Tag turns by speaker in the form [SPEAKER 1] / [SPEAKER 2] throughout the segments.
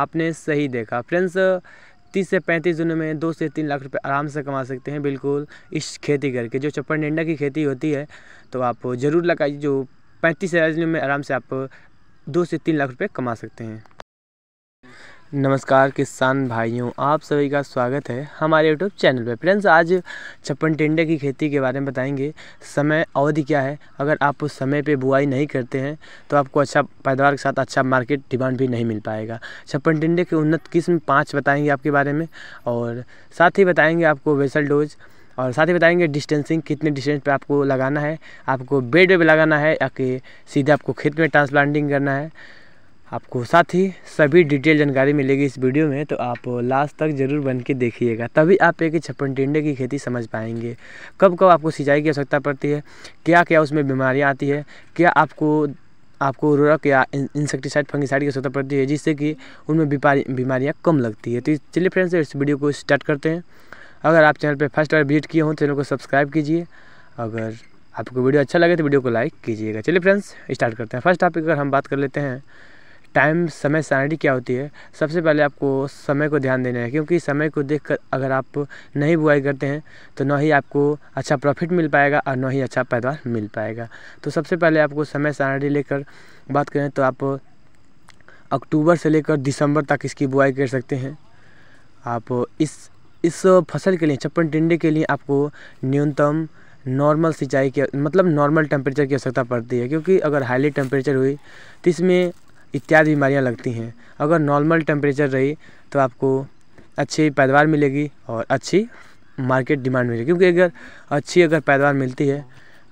[SPEAKER 1] आपने सही देखा फ्रेंड्स तीस से पैंतीस दिनों में दो से तीन लाख रुपए आराम से कमा सकते हैं बिल्कुल इस खेती करके जो चप्पन डेंडा की खेती होती है तो आप ज़रूर लगाइए जो पैंतीस हज़ार दिनों में आराम से आप दो से तीन लाख रुपए कमा सकते हैं नमस्कार किसान भाइयों आप सभी का स्वागत है हमारे यूट्यूब चैनल पर फ्रेंड्स आज छप्पन टिंडे की खेती के बारे में बताएंगे समय अवधि क्या है अगर आप उस समय पे बुआई नहीं करते हैं तो आपको अच्छा पैदावार के साथ अच्छा मार्केट डिमांड भी नहीं मिल पाएगा छप्पन टिंडे की उन्नत किस्म पाँच बताएंगे आपके बारे में और साथ ही बताएँगे आपको वेसल डोज और साथ ही बताएंगे डिस्टेंसिंग कितने डिस्टेंस पे आपको लगाना है आपको बेड पे लगाना है या कि सीधे आपको खेत में ट्रांसप्लांटिंग करना है आपको साथ ही सभी डिटेल जानकारी मिलेगी इस वीडियो में तो आप लास्ट तक जरूर बन के देखिएगा तभी आप एक छप्पन टिंडे की खेती समझ पाएंगे कब कब आपको सिंचाई की आवश्यकता पड़ती है क्या क्या उसमें बीमारियाँ आती है क्या आपको आपको उर्वरक या इंसेक्टिसाइड फंगिसाइड की आवश्यकता पड़ती है जिससे कि उनमें बीमारियाँ कम लगती है तो चलिए फ्रेंड्स इस वीडियो को स्टार्ट करते हैं अगर आप चैनल पर फर्स्ट बार विजिट किए हों तो चैनल को सब्सक्राइब कीजिए अगर आपको वीडियो अच्छा लगे तो वीडियो को लाइक कीजिएगा चलिए फ्रेंड्स स्टार्ट करते हैं फर्स्ट टॉपिक अगर हम बात कर लेते हैं टाइम समय सारणी क्या होती है सबसे पहले आपको समय को ध्यान देना है क्योंकि समय को देख कर अगर आप नहीं बुआई करते हैं तो ना ही आपको अच्छा प्रॉफिट मिल पाएगा और ना ही अच्छा पैदावार मिल पाएगा तो सबसे पहले आपको समय सारणी लेकर बात करें तो आप अक्टूबर से लेकर दिसंबर तक इसकी बुआई कर सकते हैं आप इस इस फसल के लिए छप्पन टिंडे के लिए आपको न्यूनतम नॉर्मल सिंचाई की मतलब नॉर्मल टेम्परेचर की आवश्यकता पड़ती है क्योंकि अगर हाईली टेम्परेचर हुई तो इसमें इत्यादि बीमारियाँ लगती हैं अगर नॉर्मल टेम्परेचर रही तो आपको अच्छी पैदावार मिलेगी और अच्छी मार्केट डिमांड मिलेगी क्योंकि अगर अच्छी अगर पैदावार मिलती है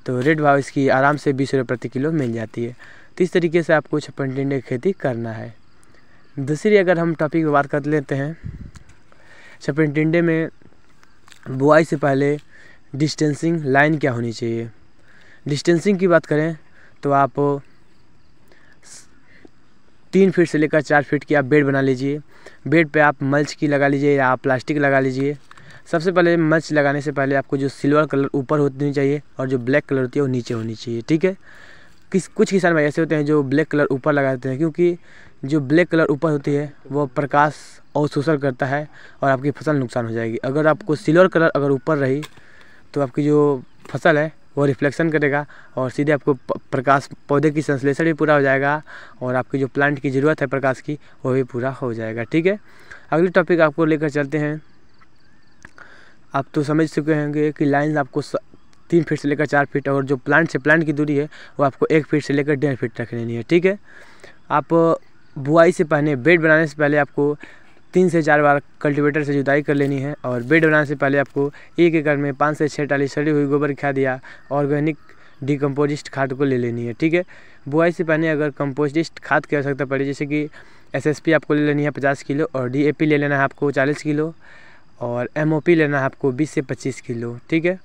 [SPEAKER 1] तो रेट भाव इसकी आराम से बीस रुपये प्रति किलो मिल जाती है तो इस तरीके से आपको छप्पन टिंडे की खेती करना है दूसरी अगर हम टॉपिक पर बात कर लेते हैं छप्पन टिंडे में बुआई से पहले डिस्टेंसिंग लाइन क्या होनी चाहिए डिस्टेंसिंग की बात करें तो आप तीन फीट से लेकर चार फीट की आप बेड बना लीजिए बेड पे आप मल्च की लगा लीजिए या आप प्लास्टिक लगा लीजिए सबसे पहले मल्च लगाने से पहले आपको जो सिल्वर कलर ऊपर होनी चाहिए और जो ब्लैक कलर होती है वो नीचे होनी चाहिए ठीक है किस कुछ किसान भाई ऐसे होते हैं जो ब्लैक कलर ऊपर लगा देते हैं क्योंकि जो ब्लैक कलर ऊपर होती है वो प्रकाश और शोषण करता है और आपकी फसल नुकसान हो जाएगी अगर आपको सिल्वर कलर अगर ऊपर रही तो आपकी जो फसल है वो रिफ्लेक्शन करेगा और सीधे आपको प्रकाश पौधे की संश्लेषण भी पूरा हो जाएगा और आपकी जो प्लांट की ज़रूरत है प्रकाश की वो भी पूरा हो जाएगा ठीक है अगले टॉपिक आपको लेकर चलते हैं आप तो समझ चुके होंगे कि लाइन आपको तीन फीट से लेकर चार फीट और जो प्लांट से प्लांट की दूरी है वो आपको एक फीट से लेकर डेढ़ फीट रख लेनी है ठीक है आप बुआई से पहले बेड बनाने से पहले आपको तीन से चार बार कल्टीवेटर से जुताई कर लेनी है और बेड बनाने से पहले आपको एक एकड़ में पाँच से छः टाली सड़ी हुई गोबर खाद या ऑर्गेनिक डिकम्पोजिस्ट खाद को ले लेनी है ठीक है बुआई से पहले अगर कम्पोजिस्ट खाद की आवश्यकता पड़े जैसे कि एसएसपी आपको ले लेनी है पचास किलो और डीएपी ले लेना है आपको चालीस किलो और एमओपी लेना है आपको बीस से पच्चीस किलो ठीक है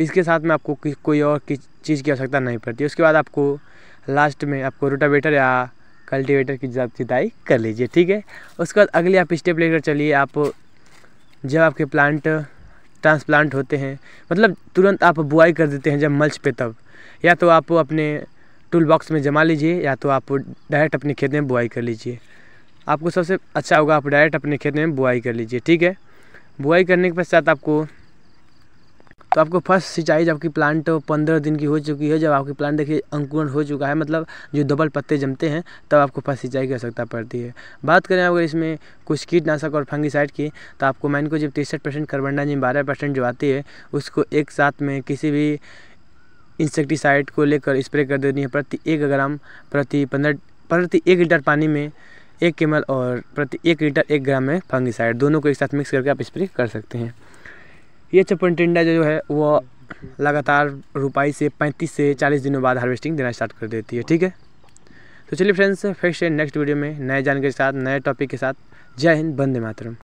[SPEAKER 1] इसके साथ में आपको कोई और चीज़ की आवश्यकता नहीं पड़ती उसके बाद आपको लास्ट में आपको रोटावेटर या कल्टीवेटर की जब जुताई कर लीजिए ठीक है उसके बाद अगले आप स्टेप लेकर चलिए आप जब आपके प्लांट ट्रांसप्लांट होते हैं मतलब तुरंत आप बुआई कर देते हैं जब मल्च पे तब या तो आप अपने टूल बॉक्स में जमा लीजिए या तो आप डायरेक्ट अपने खेत में बुआई कर लीजिए आपको सबसे अच्छा होगा आप डायरेक्ट अपने खेत में बुआई कर लीजिए ठीक है बुआई करने के पश्चात आपको तो आपको फर्स्ट सिंचाई जब आपकी प्लांट पंद्रह दिन की हो चुकी है जब आपकी प्लांट देखिए अंकुरण हो चुका है मतलब जो डबल पत्ते जमते हैं तब आपको फर्स्ट सिंचाई की आवश्यकता पड़ती है बात करें अगर इसमें कुछ कीटनाशक और फंगिसाइड की तो आपको मैन को जब तिरसठ परसेंट कार्बनडाजिम बारह परसेंट जो आती है उसको एक साथ में किसी भी इंसेक्टिसाइड को लेकर स्प्रे कर देनी है प्रति एक ग्राम प्रति पंद्रह प्रति एक लीटर पानी में एक केमल और प्रति एक लीटर एक ग्राम में फंगिसाइड दोनों को एक साथ मिक्स करके आप स्प्रे कर सकते हैं ये चपन टिंडा जो है वो लगातार रुपाई से 35 से 40 दिनों बाद हार्वेस्टिंग देना स्टार्ट कर देती है ठीक है तो चलिए फ्रेंड्स फिर से नेक्स्ट वीडियो में नए जानकारी के साथ नए टॉपिक के साथ जय हिंद बंदे मातरम